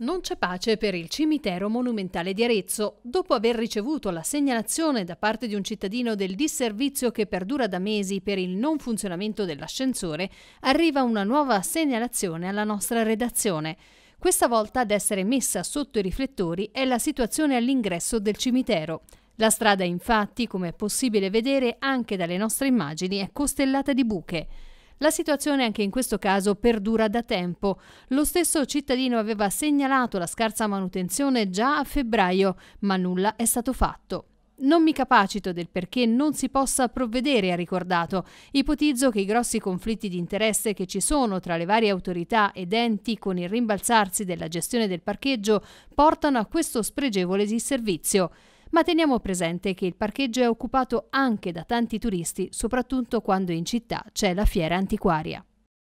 Non c'è pace per il cimitero monumentale di Arezzo. Dopo aver ricevuto la segnalazione da parte di un cittadino del disservizio che perdura da mesi per il non funzionamento dell'ascensore, arriva una nuova segnalazione alla nostra redazione. Questa volta ad essere messa sotto i riflettori è la situazione all'ingresso del cimitero. La strada infatti, come è possibile vedere anche dalle nostre immagini, è costellata di buche. La situazione anche in questo caso perdura da tempo. Lo stesso cittadino aveva segnalato la scarsa manutenzione già a febbraio, ma nulla è stato fatto. Non mi capacito del perché non si possa provvedere, ha ricordato. Ipotizzo che i grossi conflitti di interesse che ci sono tra le varie autorità ed enti con il rimbalzarsi della gestione del parcheggio portano a questo spregevole disservizio ma teniamo presente che il parcheggio è occupato anche da tanti turisti, soprattutto quando in città c'è la fiera antiquaria.